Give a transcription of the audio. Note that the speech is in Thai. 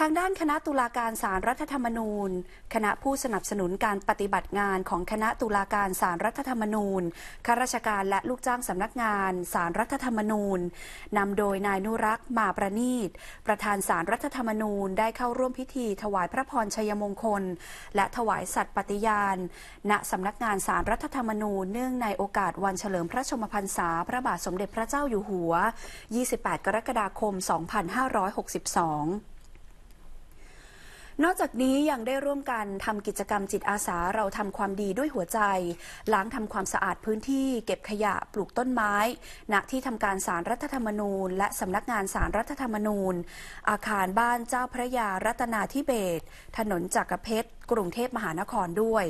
ทางด้านคณะตุลาการสารรัฐธรรมนูญ คณะผู้สนับสนุนการปฏิบัติงานของคณะตุลาการสารรัฐธรรมนูญข้าราชการและลูกจ้างสำนักงานสารรัฐธรรมนูญนำโดยนายนุรักษ์มาประนีตประธานสารรัฐธรรมนูญได้เข้าร่วมพิธี ถวายพระพรชัยมงคล และถวายสัตย์ปฏิญาณณสำนักงานสารรัฐธรรมนูญ เนื่องในโอกาสวันเฉลิมพระชมพรรษาพระบาทสมเด็จพระเจ้าอยู่หัว 28 กรกฎาคม 2562นอกจากนี้ยังได้ร่วมกันทำกิจกรรมจิตอาสาเราทำความดีด้วยหัวใจล้างทำความสะอาดพื้นที่เก็บขยะปลูกต้นไม้ณที่ทำการสารรัฐธรรมนูญ และสำนักงานสารรัฐธรรมนูญ อาคารบ้านเจ้าพระยารัตนาธิเบศถนนจักรเพชรกรุงเทพมหานครด้วย